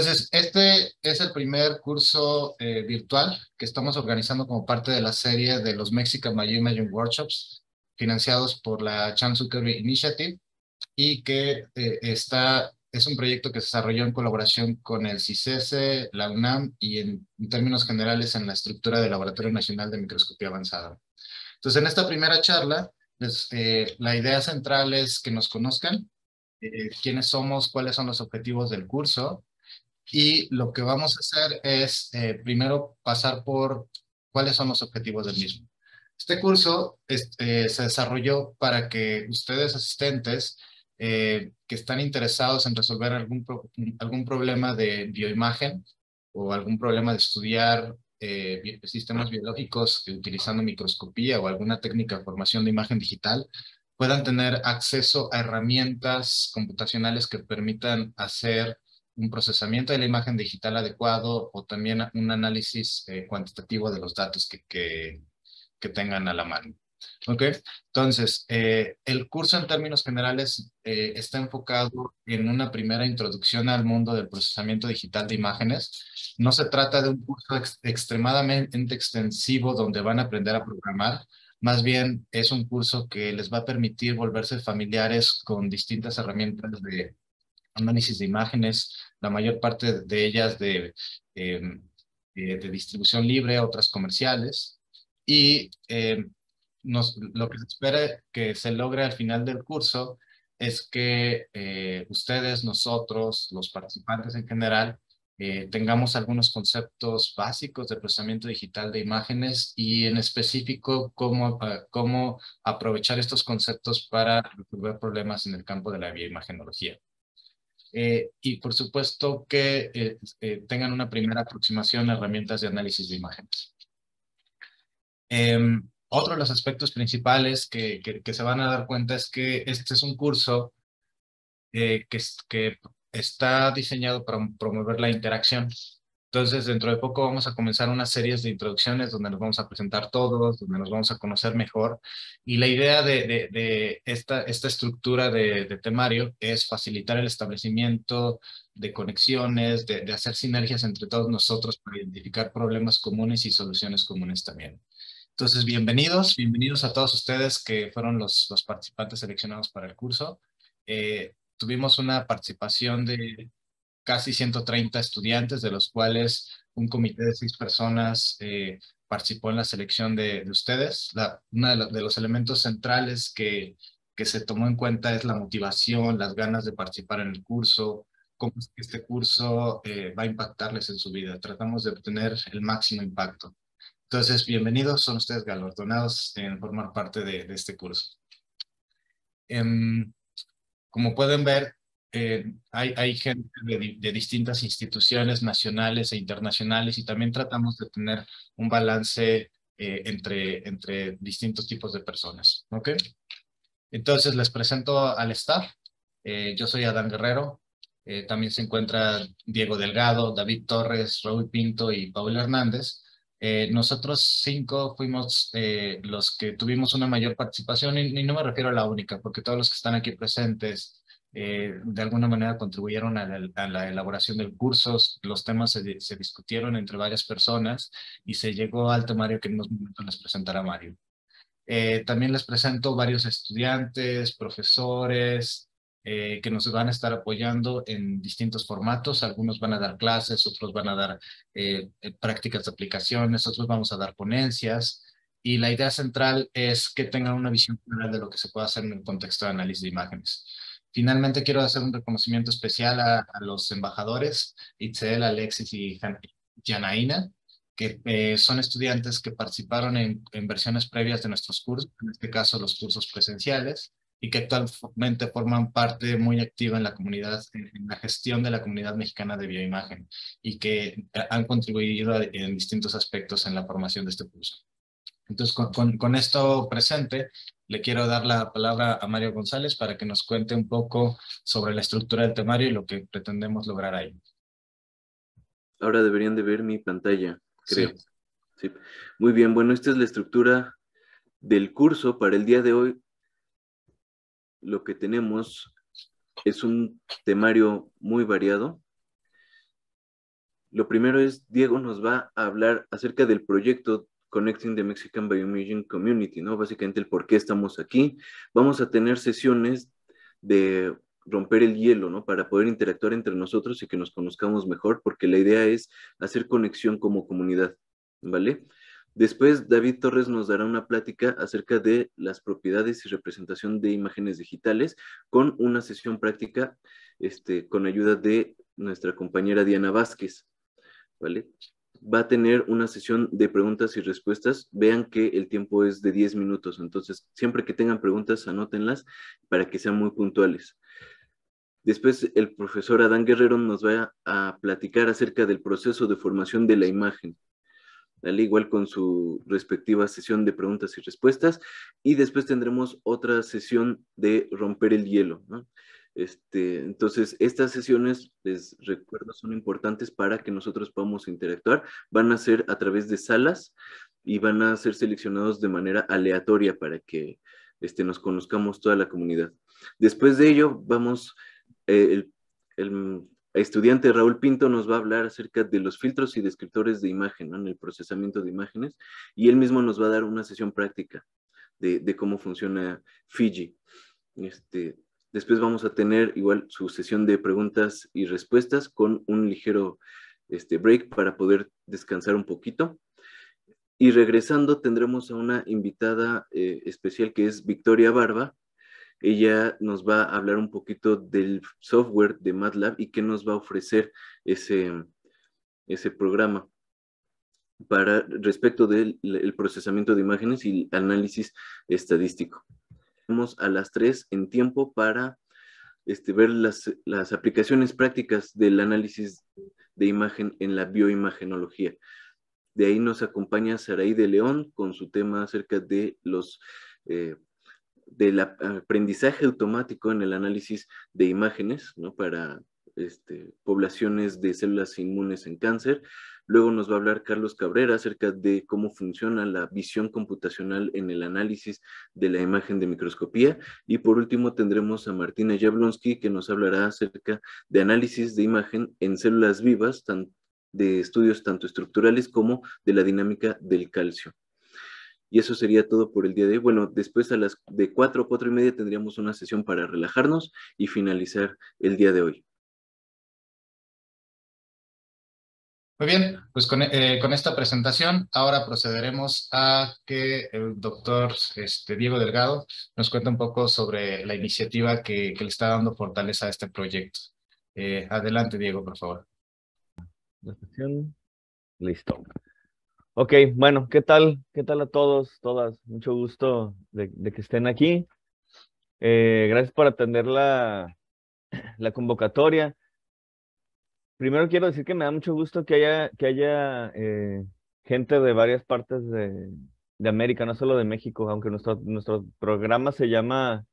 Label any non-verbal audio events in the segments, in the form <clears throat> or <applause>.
Entonces, este es el primer curso eh, virtual que estamos organizando como parte de la serie de los Mexican Imagine Workshops, financiados por la Chan Zuckerberg Initiative, y que eh, está, es un proyecto que se desarrolló en colaboración con el CICESE, la UNAM y en, términos generales en la estructura del Laboratorio Nacional de Microscopía Avanzada. Entonces, en esta primera charla, pues, eh, la idea central es que nos conozcan, quiénes somos, cuáles son los objetivos del curso, y lo que vamos a hacer es eh, primero pasar por cuáles son los objetivos del mismo. Este curso este, se desarrolló para que ustedes asistentes eh, que están interesados en resolver algún, algún problema de bioimagen o algún problema de estudiar eh, sistemas biológicos utilizando microscopía o alguna técnica de formación de imagen digital puedan tener acceso a herramientas computacionales que permitan hacer un procesamiento de la imagen digital adecuado o también un análisis eh, cuantitativo de los datos que, que, tengan a la mano. ¿Ok? Entonces, eh, el curso en términos generales eh, está enfocado en una primera introducción al mundo del procesamiento digital de imágenes. No se trata de un curso extremadamente extensivo donde van a aprender a programar, más bien es un curso que les va a permitir volverse familiares con distintas herramientas de análisis de imágenes, la mayor parte de ellas de, em, eh, de distribución libre, otras comerciales, y em, nos, lo que se espera que se logre al final del curso es que eh, ustedes, nosotros, los participantes en general, eh, tengamos algunos conceptos básicos de procesamiento digital de imágenes y en específico cómo, ah, cómo aprovechar estos conceptos para resolver problemas en el campo de la bioimagenología. Eh, y por supuesto que eh, eh, tengan una primera aproximación a herramientas de análisis de imágenes. Em, otro de los aspectos principales que, se van a dar cuenta es que este es un curso que está diseñado para promover la interacción entonces, dentro de poco vamos a comenzar unas series de introducciones donde nos vamos a presentar todos, donde nos vamos a conocer mejor. Y la idea de, esta, estructura de, temario es facilitar el establecimiento de conexiones, de, hacer sinergias entre todos nosotros para identificar problemas comunes y soluciones comunes también. Entonces, bienvenidos, bienvenidos a todos ustedes que fueron los, participantes seleccionados para el curso. Eh, tuvimos una participación de casi 130 estudiantes, de los cuales un comité de seis personas eh, participó en la selección de, ustedes. uno de, los elementos centrales que, que se tomó en cuenta es la motivación, las ganas de participar en el curso, cómo este curso eh, va a impactarles en su vida. Tratamos de obtener el máximo impacto. Entonces, bienvenidos, son ustedes galardonados en formar parte de, este curso. Em, como pueden ver, eh, hay, hay, gente de, de, distintas instituciones nacionales e internacionales y también tratamos de tener un balance eh, entre, entre distintos tipos de personas. ¿Ok? Entonces les presento al staff. Eh, yo soy Adán Guerrero. también se encuentra Diego Delgado, David Torres, Raúl Pinto y Pablo Hernández. nosotros cinco fuimos los que tuvimos una mayor participación y, no me refiero a la única, porque todos los que están aquí presentes eh, de alguna manera contribuyeron a la, elaboración del curso, los temas se, discutieron entre varias personas y se llegó al temario que en unos momentos les presentará Mario. Eh, también les presento varios estudiantes, profesores, eh, que nos van a estar apoyando en distintos formatos. Algunos van a dar clases, otros van a dar prácticas de aplicaciones, otros vamos a dar ponencias. Y la idea central es que tengan una visión general de lo que se puede hacer en el contexto de análisis de imágenes. Finalmente, quiero hacer un reconocimiento especial a, los embajadores Itzel, Alexis y Janaina, que eh, son estudiantes que participaron en, versiones previas de nuestros cursos, en este caso los cursos presenciales, y que actualmente forman parte muy activa en la comunidad, en, la gestión de la comunidad mexicana de bioimagen, y que han contribuido en distintos aspectos en la formación de este curso. Entonces, con esto presente, le quiero dar la palabra a Mario González para que nos cuente un poco sobre la estructura del temario y lo que pretendemos lograr ahí. Ahora deberían de ver mi pantalla, creo. Sí. Muy bien, bueno, esta es la estructura del curso para el día de hoy. Lo que tenemos es un temario muy variado. Lo primero es, Diego nos va a hablar acerca del proyecto Connecting the Mexican Bioimaging Community, ¿no? Básicamente el por qué estamos aquí. Vamos a tener sesiones de romper el hielo, ¿no? Para poder interactuar entre nosotros y que nos conozcamos mejor, porque la idea es hacer conexión como comunidad, ¿vale? Después, David Torres nos dará una plática acerca de las propiedades y representación de imágenes digitales con una sesión práctica este, con ayuda de nuestra compañera Diana Vázquez, ¿vale? va a tener una sesión de preguntas y respuestas. Vean que el tiempo es de 10 minutos, entonces siempre que tengan preguntas, anótenlas para que sean muy puntuales. Después el profesor Adán Guerrero nos va a platicar acerca del proceso de formación de la imagen, al igual con su respectiva sesión de preguntas y respuestas. Y después tendremos otra sesión de romper el hielo. ¿no? Este, entonces, estas sesiones, les recuerdo, son importantes para que nosotros podamos interactuar. Van a ser a través de salas y van a ser seleccionados de manera aleatoria para que este, nos conozcamos toda la comunidad. Después de ello, vamos, eh, el, estudiante Raúl Pinto nos va a hablar acerca de los filtros y descriptores de imagen, en el procesamiento de imágenes, y él mismo nos va a dar una sesión práctica de, de cómo funciona Fiji. Este, Después vamos a tener igual su sesión de preguntas y respuestas con un ligero este, break para poder descansar un poquito. Y regresando tendremos a una invitada eh, especial que es Victoria Barba. Ella nos va a hablar un poquito del software de MATLAB y qué nos va a ofrecer ese, ese programa para respecto del procesamiento de imágenes y análisis estadístico a las tres en tiempo para este, ver las, aplicaciones prácticas del análisis de imagen en la bioimagenología. De ahí nos acompaña Saraí de León con su tema acerca de los eh, del aprendizaje automático en el análisis de imágenes ¿no? para este, poblaciones de células inmunes en cáncer. Luego nos va a hablar Carlos Cabrera acerca de cómo funciona la visión computacional en el análisis de la imagen de microscopía. Y por último tendremos a Martina Jablonski que nos hablará acerca de análisis de imagen en células vivas, de estudios tanto estructurales como de la dinámica del calcio. Y eso sería todo por el día de hoy. Bueno, después a las de cuatro o cuatro y media tendríamos una sesión para relajarnos y finalizar el día de hoy. Muy bien, pues eh, con, esta presentación ahora procederemos a que el doctor este, Diego Delgado nos cuente un poco sobre la iniciativa que, le está dando fortaleza a este proyecto. Eh, adelante, Diego, por favor. Listo. Ok, bueno, ¿qué tal? ¿Qué tal a todos, todas? Mucho gusto de, que estén aquí. Eh, gracias por atender la, la convocatoria primero quiero decir que me da mucho gusto que haya, que haya eh, gente de varias partes de, América, no solo de México, aunque nuestro, nuestro programa se llama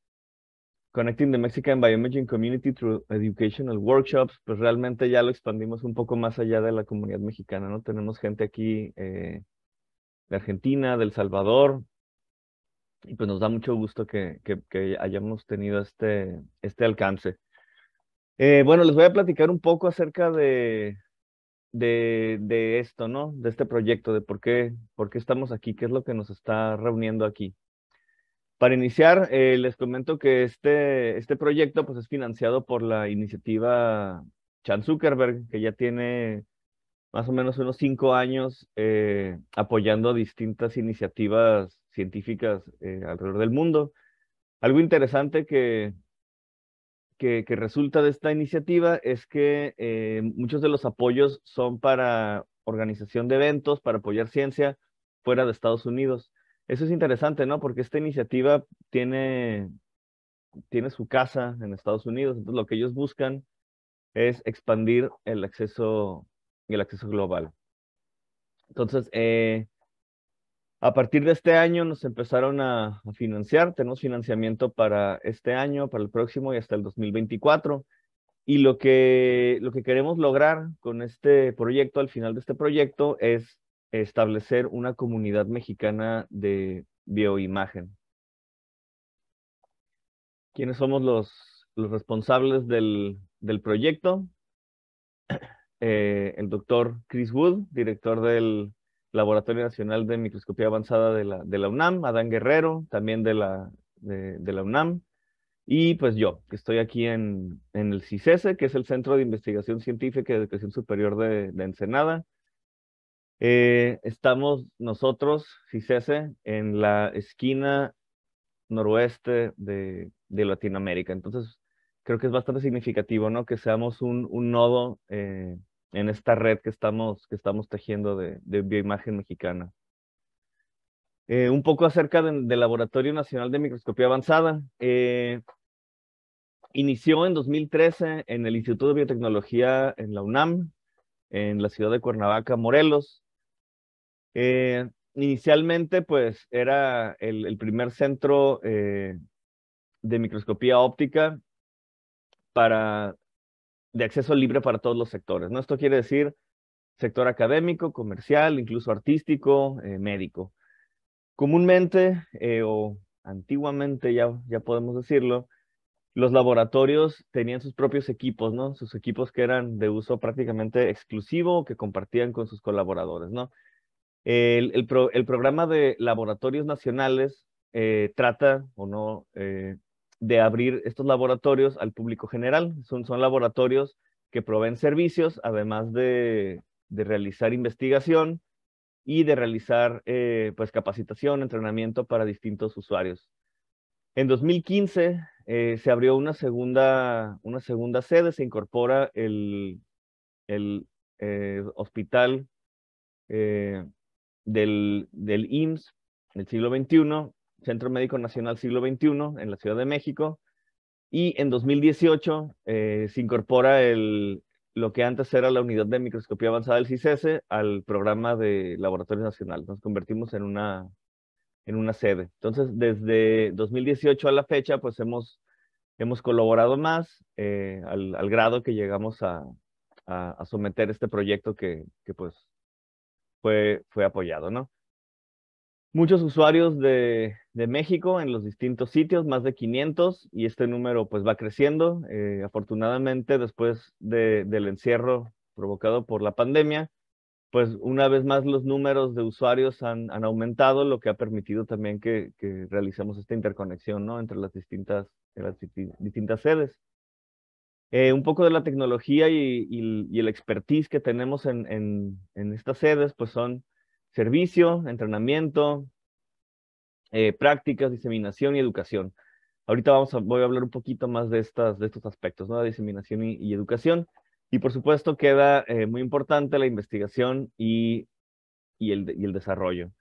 Connecting the Mexican Bioimaging Community through Educational Workshops, pues realmente ya lo expandimos un poco más allá de la comunidad mexicana, ¿no? Tenemos gente aquí eh, de Argentina, del Salvador, y pues nos da mucho gusto que, que hayamos tenido este, este alcance. Eh, bueno, les voy a platicar un poco acerca de, de, esto, ¿no? De este proyecto, de por qué, por qué estamos aquí, qué es lo que nos está reuniendo aquí. Para iniciar, eh, les comento que este, este proyecto pues, es financiado por la iniciativa Chan Zuckerberg, que ya tiene más o menos unos cinco años eh, apoyando distintas iniciativas científicas alrededor del mundo. Algo interesante que, que, resulta de esta iniciativa es que eh, muchos de los apoyos son para organización de eventos, para apoyar ciencia fuera de Estados Unidos. Eso es interesante, ¿no? Porque esta iniciativa tiene, tiene su casa en Estados Unidos, entonces lo que ellos buscan es expandir el acceso, el acceso global. Entonces, eh, a partir de este año nos empezaron a, financiar, tenemos financiamiento para este año, para el próximo y hasta el 2024. Y lo que, lo que queremos lograr con este proyecto, al final de este proyecto, es establecer una comunidad mexicana de bioimagen. ¿Quiénes somos los, los responsables del, proyecto? <clears throat> Eh, el doctor Chris Wood, director del Laboratorio Nacional de Microscopía Avanzada de la, de la UNAM, Adán Guerrero, también de la, de, la UNAM, y pues yo, que estoy aquí en, en, el CICESE, e, que es el Centro de Investigación Científica y Educación Superior de, Ensenada. Eh, estamos nosotros, CICESE, e, en la esquina noroeste de, Latinoamérica. Entonces, creo que es bastante significativo, ¿no? Que seamos un, un nodo eh, en esta red que estamos, que estamos tejiendo de, bioimagen mexicana. Eh, un poco acerca del Laboratorio Nacional de Microscopía Avanzada. Eh, inició en 2013 en el Instituto de Biotecnología en la UNAM, en la ciudad de Cuernavaca, Morelos. Eh, inicialmente, pues, era el, el primer centro de microscopía óptica para de acceso libre para todos los sectores. ¿no? Esto quiere decir sector académico, comercial, incluso artístico, eh, médico. Comúnmente eh, o antiguamente, ya, ya podemos decirlo, los laboratorios tenían sus propios equipos, ¿no? Sus equipos que eran de uso prácticamente exclusivo, que compartían con sus colaboradores, ¿no? El, programa de laboratorios nacionales eh, trata o no de abrir estos laboratorios al público general. Son, son laboratorios que proveen servicios, además de, realizar investigación y de realizar eh, pues capacitación, entrenamiento para distintos usuarios. En 2015 eh, se abrió una segunda, una segunda sede, se incorpora el, eh, hospital del, del IMSS del siglo XXI Centro Médico Nacional Siglo XXI en la Ciudad de México. Y en 2018 eh, se incorpora el, lo que antes era la unidad de microscopía avanzada del CICESE al programa de laboratorio Nacional. Nos convertimos en una, en una sede. Entonces, desde 2018 a la fecha, pues hemos, hemos colaborado más eh, al, grado que llegamos a, a someter este proyecto que, que pues fue, fue apoyado, ¿no? muchos usuarios de, de, México en los distintos sitios, más de 500, y este número pues va creciendo. Eh, afortunadamente, después de, del encierro provocado por la pandemia, pues una vez más los números de usuarios han, han aumentado, lo que ha permitido también que, que realicemos esta interconexión ¿no? entre las distintas, las distintas sedes. Eh, un poco de la tecnología y, y, el expertise que tenemos en, en, en estas sedes, pues son servicio, entrenamiento, eh, prácticas, diseminación y educación. Ahorita vamos a, voy a hablar un poquito más de, estas, de estos aspectos, ¿no? de diseminación y, educación. Y por supuesto queda eh, muy importante la investigación y, y, el, desarrollo.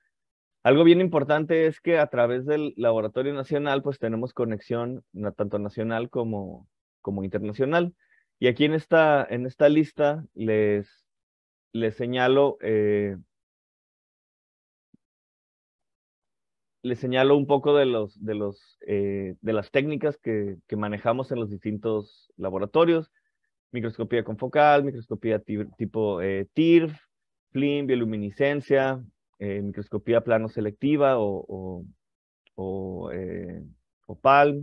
Algo bien importante es que a través del Laboratorio Nacional, pues tenemos conexión tanto nacional como, como internacional. Y aquí en esta, en esta lista les, les señalo eh, les señalo un poco de, los, de, los, eh, de las técnicas que, manejamos en los distintos laboratorios. Microscopía confocal, microscopía tipo eh, TIRF, FLIM, bioluminiscencia, eh, microscopía plano selectiva o, PALM.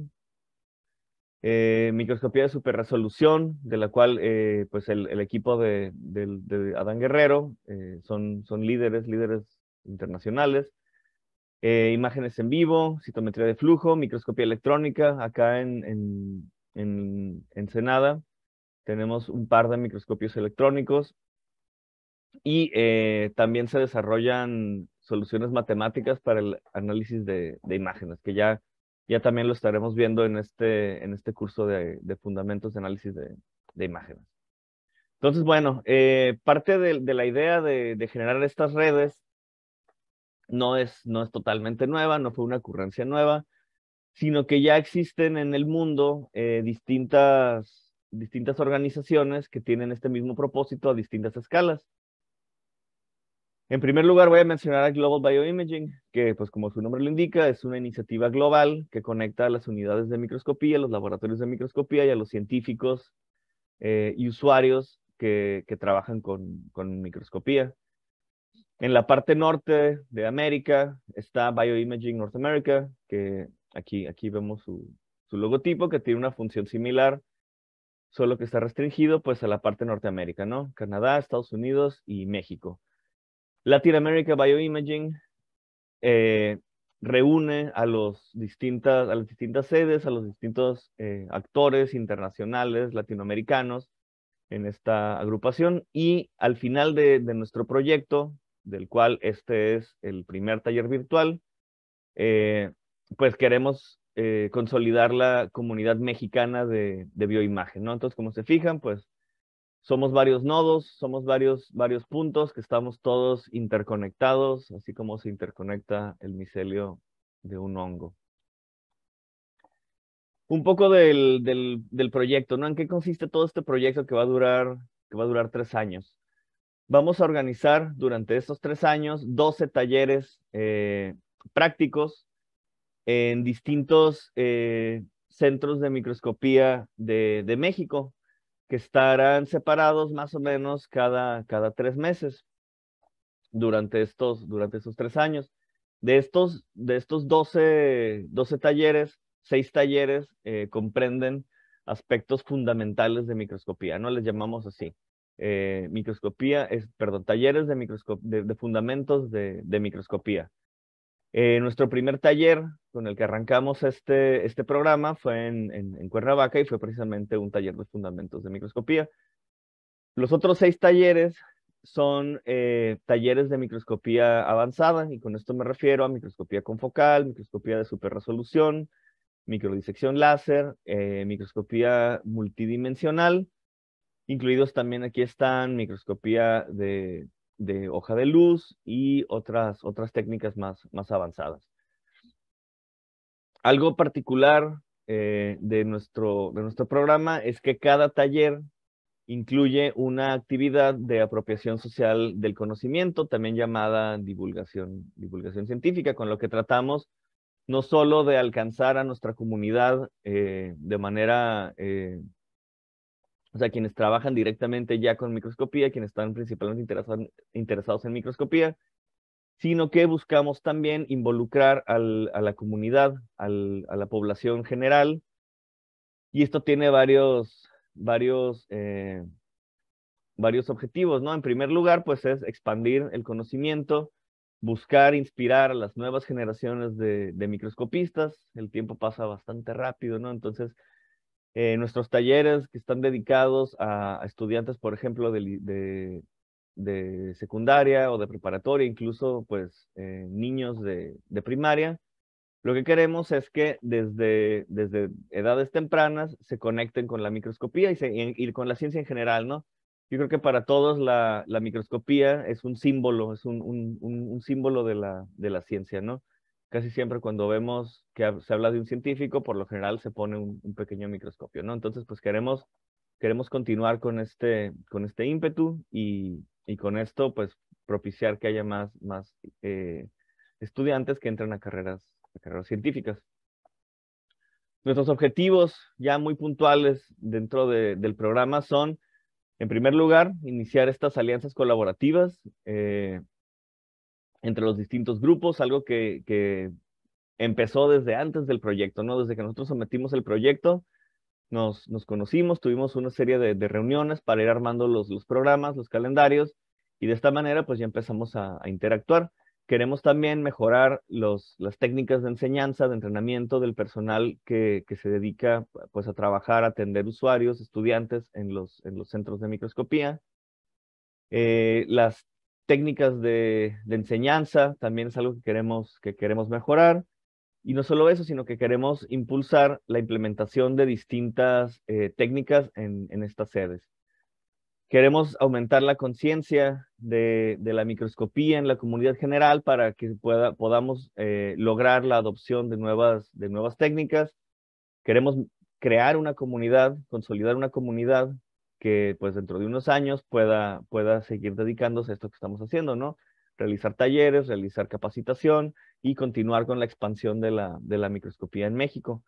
microscopía de superresolución, de la cual pues el, equipo de, Adán Guerrero son, son líderes, líderes internacionales. Eh, imágenes en vivo, citometría de flujo, microscopía electrónica. Acá en, en, en Ensenada tenemos un par de microscopios electrónicos y eh, también se desarrollan soluciones matemáticas para el análisis de, de, imágenes, que ya, ya también lo estaremos viendo en este, en este curso de, de fundamentos de análisis de, de imágenes. Entonces, bueno, eh, parte de, la idea de, generar estas redes no es, no es totalmente nueva, no fue una ocurrencia nueva, sino que ya existen en el mundo eh, distintas, distintas organizaciones que tienen este mismo propósito a distintas escalas. En primer lugar, voy a mencionar a Global Bioimaging, que pues como su nombre lo indica, es una iniciativa global que conecta a las unidades de microscopía, los laboratorios de microscopía y a los científicos eh, y usuarios que, trabajan con microscopía. En la parte norte de América está Bioimaging North America, que aquí, aquí vemos su, logotipo que tiene una función similar, solo que está restringido pues a la parte de Norteamérica, ¿no? Canadá, Estados Unidos y México. Latin America Bioimaging eh, reúne a, los distintas, a las distintas sedes, a los distintos eh, actores internacionales latinoamericanos en esta agrupación y al final de, de nuestro proyecto del cual este es el primer taller virtual, eh, pues queremos eh, consolidar la comunidad mexicana de, bioimagen, ¿no? Entonces, como se fijan, pues somos varios nodos, somos varios, varios puntos que estamos todos interconectados, así como se interconecta el micelio de un hongo. Un poco del, del proyecto, ¿no? ¿En qué consiste todo este proyecto que va a durar, que va a durar tres años? Vamos a organizar durante estos tres años 12 talleres eh, prácticos en distintos eh, centros de microscopía de, México, que estarán separados más o menos cada, cada tres meses durante estos, durante estos tres años. De estos, de estos 12, 12 talleres, seis talleres eh, comprenden aspectos fundamentales de microscopía, ¿no? Les llamamos así. Eh, microscopía, es, perdón, talleres de, de, de fundamentos de, microscopía. Eh, nuestro primer taller con el que arrancamos este, este programa fue en, en, Cuernavaca y fue precisamente un taller de fundamentos de microscopía. Los otros seis talleres son eh, talleres de microscopía avanzada y con esto me refiero a microscopía confocal, microscopía de superresolución, microdisección láser, microscopía multidimensional Incluidos también aquí están microscopía de, hoja de luz y otras, otras técnicas más, más avanzadas. Algo particular eh, de, nuestro, de nuestro programa es que cada taller incluye una actividad de apropiación social del conocimiento, también llamada divulgación, divulgación científica, con lo que tratamos no solo de alcanzar a nuestra comunidad eh, de manera eh, o sea, quienes trabajan directamente ya con microscopía, quienes están principalmente interesados, en microscopía, sino que buscamos también involucrar a la comunidad, a la población general, y esto tiene varios, varios, eh, varios objetivos, ¿no? En primer lugar, pues es expandir el conocimiento, buscar inspirar a las nuevas generaciones de, de microscopistas. El tiempo pasa bastante rápido, ¿no? Entonces, eh, nuestros talleres que están dedicados a, estudiantes, por ejemplo, de, secundaria o de preparatoria, incluso pues eh, niños de, primaria. Lo que queremos es que desde, desde edades tempranas se conecten con la microscopía y, con la ciencia en general, ¿no? Yo creo que para todos la, microscopía es un símbolo, es un, símbolo de la ciencia, ¿no? casi siempre cuando vemos que se habla de un científico, por lo general se pone un, pequeño microscopio, ¿no? Entonces, pues queremos, queremos continuar con este, con este ímpetu y, con esto, pues, propiciar que haya más, más eh, estudiantes que entren a carreras, carreras científicas. Nuestros objetivos ya muy puntuales dentro del programa son, en primer lugar, iniciar estas alianzas colaborativas, eh, entre los distintos grupos, algo que, empezó desde antes del proyecto, ¿no? Desde que nosotros sometimos el proyecto, nos, nos conocimos, tuvimos una serie de, reuniones para ir armando los, los, programas, los calendarios, y de esta manera pues ya empezamos a, interactuar. Queremos también mejorar los, las técnicas de enseñanza, de entrenamiento del personal que, se dedica pues a trabajar, atender usuarios, estudiantes en los, en los centros de microscopía. Eh, las técnicas de, enseñanza también es algo que queremos, que queremos mejorar. Y no solo eso, sino que queremos impulsar la implementación de distintas eh, técnicas en, estas sedes. Queremos aumentar la conciencia de, la microscopía en la comunidad general para que pueda, podamos eh, lograr la adopción de nuevas, de nuevas técnicas. Queremos crear una comunidad, consolidar una comunidad que pues dentro de unos años pueda, pueda seguir dedicándose a esto que estamos haciendo, ¿no? Realizar talleres, realizar capacitación y continuar con la expansión de la, de la microscopía en México.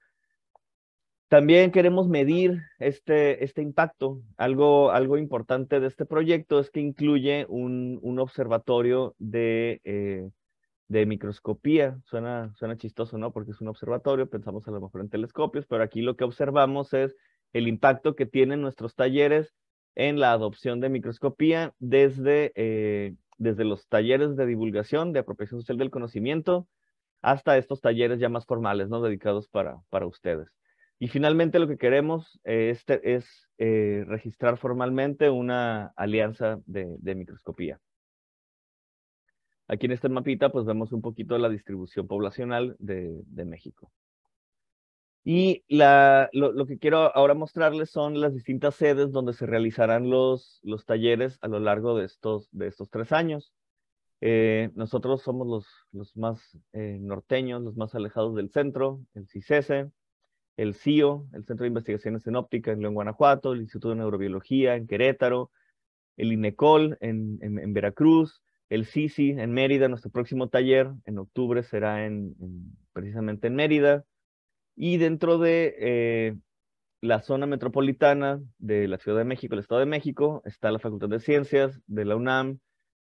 También queremos medir este, este impacto. Algo, algo importante de este proyecto es que incluye un, observatorio de, eh, de microscopía. Suena, suena chistoso, ¿no? Porque es un observatorio, pensamos a lo mejor en telescopios, pero aquí lo que observamos es el impacto que tienen nuestros talleres en la adopción de microscopía desde, eh, desde los talleres de divulgación de apropiación social del conocimiento hasta estos talleres ya más formales, ¿no? Dedicados para, ustedes. Y finalmente lo que queremos eh, este, es eh, registrar formalmente una alianza de, microscopía. Aquí en este mapita pues vemos un poquito la distribución poblacional de México. Y lo, que quiero ahora mostrarles son las distintas sedes donde se realizarán los, los talleres a lo largo de estos, de estos tres años. Eh, nosotros somos los, más eh, norteños, los más alejados del centro, el CICESE, el CIO, el Centro de Investigaciones en Óptica en Guanajuato, el Instituto de Neurobiología en Querétaro, el INECOL en, Veracruz, el CICI en Mérida. Nuestro próximo taller en octubre será en, precisamente en Mérida. Y dentro de eh, la zona metropolitana de la Ciudad de México, el Estado de México, está la Facultad de Ciencias de la UNAM,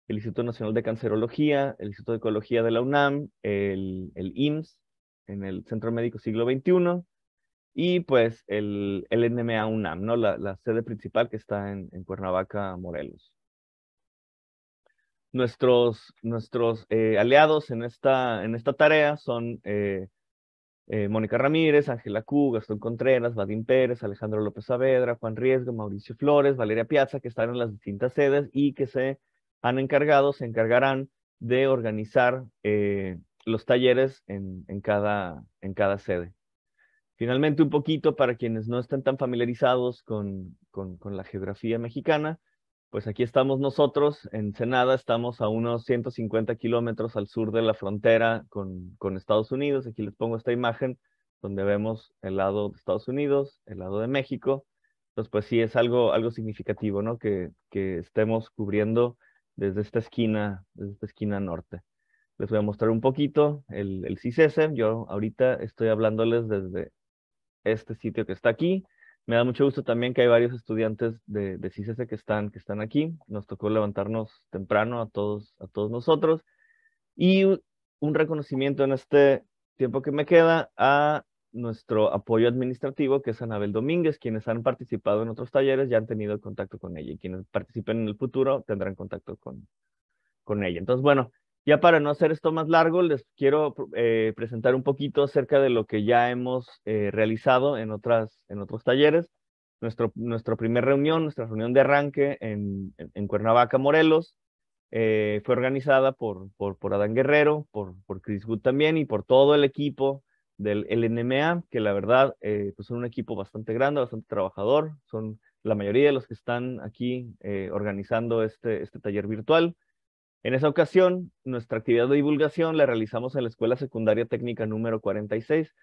el Instituto Nacional de Cancerología, el Instituto de Ecología de la UNAM, el, el IMSS, en el Centro Médico Siglo XXI, y pues el, el NMA UNAM, ¿no? La, sede principal que está en, Cuernavaca, Morelos. Nuestros, nuestros eh, aliados en esta, en esta tarea son eh, eh, Mónica Ramírez, Ángela Q, Gastón Contreras, Vadim Pérez, Alejandro López Saavedra, Juan Riesgo, Mauricio Flores, Valeria Piazza, que están en las distintas sedes y que se han encargado, se encargarán de organizar eh, los talleres en, cada, en cada sede. Finalmente, un poquito para quienes no están tan familiarizados con, con la geografía mexicana, pues aquí estamos nosotros, en Senada, estamos a unos 150 kilómetros al sur de la frontera con, Estados Unidos. Aquí les pongo esta imagen donde vemos el lado de Estados Unidos, el lado de México. Entonces, pues sí, es algo, algo significativo, ¿no? Que, que estemos cubriendo desde esta esquina, desde esta esquina norte. Les voy a mostrar un poquito el, el e e Yo ahorita estoy hablándoles desde este sitio que está aquí. Me da mucho gusto también que hay varios estudiantes de, de que están, que están aquí. Nos tocó levantarnos temprano a todos, a todos nosotros. Y un reconocimiento en este tiempo que me queda a nuestro apoyo administrativo, que es Anabel Domínguez. Quienes han participado en otros talleres ya han tenido contacto con ella y quienes participen en el futuro tendrán contacto con, con ella. Entonces, bueno, ya para no hacer esto más largo, les quiero eh, presentar un poquito acerca de lo que ya hemos eh, realizado en, otras, en otros talleres. Nuestro, nuestra primera reunión, nuestra reunión de arranque en, Cuernavaca, Morelos, eh, fue organizada por, por, por, Adán Guerrero, por, por Chris Good también y por todo el equipo del LNMA, que la verdad pues son un equipo bastante grande, bastante trabajador, son la mayoría de los que están aquí organizando este, este taller virtual. En esa ocasión, nuestra actividad de divulgación la realizamos en la Escuela Secundaria Técnica número 46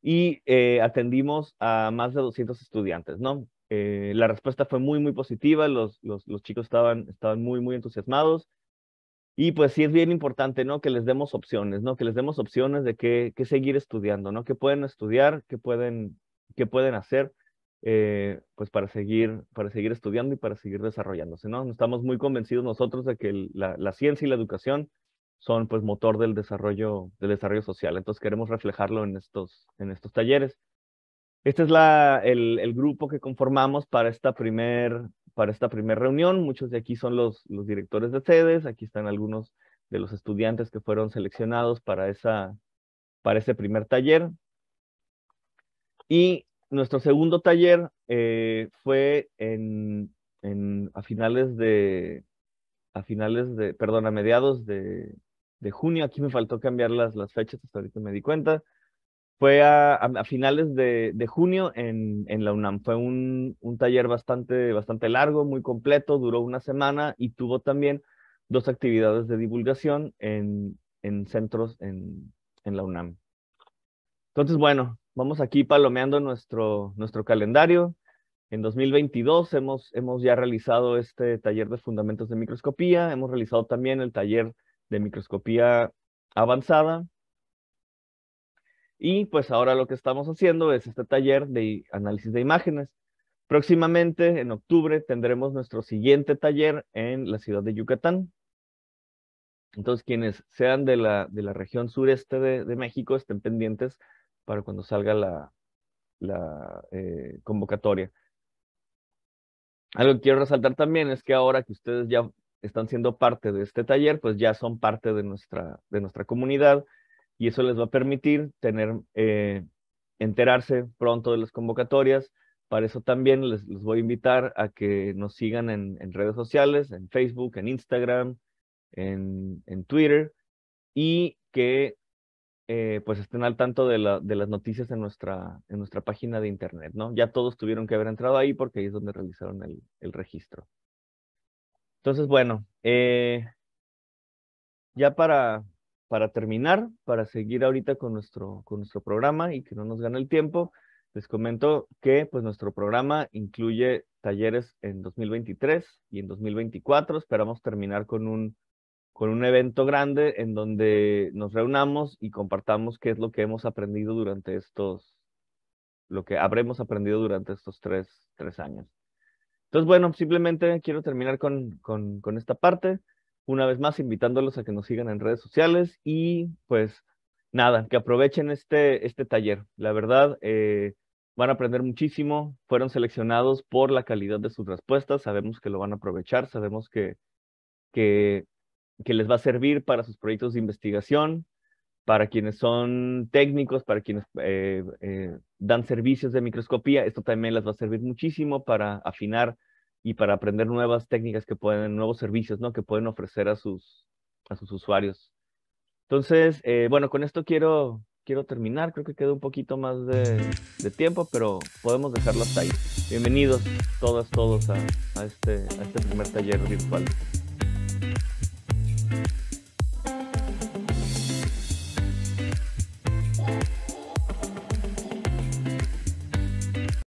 y eh, atendimos a más de 200 estudiantes, ¿no? Eh, la respuesta fue muy, muy positiva, los, los, chicos estaban, estaban muy, muy entusiasmados. Y pues sí es bien importante, ¿no? Que les demos opciones, ¿no? Que les demos opciones de qué, qué seguir estudiando, ¿no? Qué pueden estudiar, qué pueden, qué pueden hacer. Eh, pues para seguir, para seguir estudiando y para seguir desarrollándose, ¿no? Estamos muy convencidos nosotros de que la, ciencia y la educación son pues motor del desarrollo, del desarrollo social. Entonces queremos reflejarlo en estos, en estos talleres. Este es la, el, grupo que conformamos para esta primer, para esta reunión. Muchos de aquí son los, los directores de sedes, aquí están algunos de los estudiantes que fueron seleccionados para, esa, para ese primer taller. Y nuestro segundo taller eh, fue a finales de, a finales de, perdón, a mediados de, junio. Aquí me faltó cambiar las, las, fechas, hasta ahorita me di cuenta. Fue a, finales de, junio en, la UNAM. Fue un, taller bastante, bastante largo, muy completo, duró una semana y tuvo también dos actividades de divulgación en, centros en, en la UNAM. Entonces, bueno, vamos aquí palomeando nuestro, nuestro calendario. En 2022 hemos, hemos ya realizado este taller de fundamentos de microscopía, hemos realizado también el taller de microscopía avanzada. Y pues ahora lo que estamos haciendo es este taller de análisis de imágenes. Próximamente, en octubre, tendremos nuestro siguiente taller en la ciudad de Yucatán. Entonces, quienes sean de la, de la región sureste de, de México, estén pendientes para cuando salga la, la eh, convocatoria. Algo que quiero resaltar también es que ahora que ustedes ya están siendo parte de este taller, pues ya son parte de nuestra, de nuestra comunidad y eso les va a permitir tener, eh, enterarse pronto de las convocatorias. Para eso también les, voy a invitar a que nos sigan en, redes sociales, en Facebook, en Instagram, en, en Twitter y que eh, pues estén al tanto de, las noticias en nuestra, en nuestra página de internet, ¿no? Ya todos tuvieron que haber entrado ahí porque ahí es donde realizaron el, el registro. Entonces, bueno, eh, ya para, para terminar, para seguir ahorita con nuestro, con nuestro programa y que no nos gane el tiempo, les comento que pues nuestro programa incluye talleres en 2023 y en 2024. Esperamos terminar con un con un evento grande en donde nos reunamos y compartamos qué es lo que hemos aprendido durante estos, lo que habremos aprendido durante estos tres, tres años. Entonces, bueno, simplemente quiero terminar con, con, esta parte. Una vez más, invitándolos a que nos sigan en redes sociales y pues nada, que aprovechen este, este taller. La verdad, eh, van a aprender muchísimo. Fueron seleccionados por la calidad de sus respuestas. Sabemos que lo van a aprovechar. Sabemos que, que que les va a servir para sus proyectos de investigación, para quienes son técnicos, para quienes eh, eh, dan servicios de microscopía. Esto también les va a servir muchísimo para afinar y para aprender nuevas técnicas que pueden, nuevos servicios, ¿no? Que pueden ofrecer a sus, a sus usuarios. Entonces, eh, bueno, con esto quiero, quiero terminar. Creo que queda un poquito más de, tiempo, pero podemos dejarlo hasta ahí. Bienvenidos todas, todos a, a este, a este primer taller virtual.